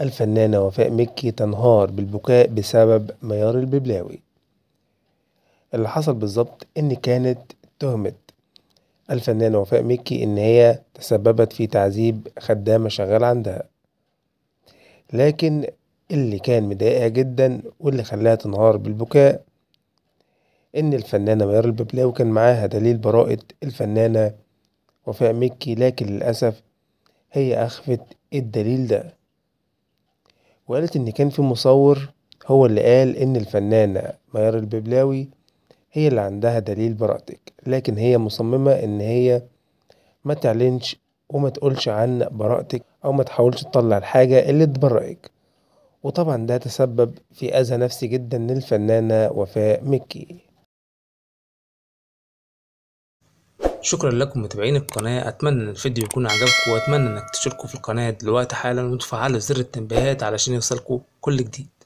الفنانة وفاء مكي تنهار بالبكاء بسبب ميار الببلاوي اللي حصل بالظبط إن كانت تهمة الفنانة وفاء مكي إن هي تسببت في تعذيب خدامة شغالة عندها لكن اللي كان مضايقها جدا واللي خلاها تنهار بالبكاء إن الفنانة ميار الببلاوي كان معاها دليل براءة الفنانة وفاء مكي لكن للأسف هي أخفت الدليل ده وقالت إن كان في مصور هو اللي قال إن الفنانة ميار الببلاوي هي اللي عندها دليل براءتك لكن هي مصممة إن هي ما تعلنش وما تقولش عن براءتك أو ما تحاولش تطلع الحاجة اللي تبرئك وطبعا ده تسبب في أذى نفسي جدا للفنانة وفاء مكي شكرا لكم متابعين القناة اتمنى ان الفيديو يكون عجبكم واتمنى انك تشتركوا في القناة دلوقتي حالا وتفعلوا زر التنبيهات علشان يوصلكوا كل جديد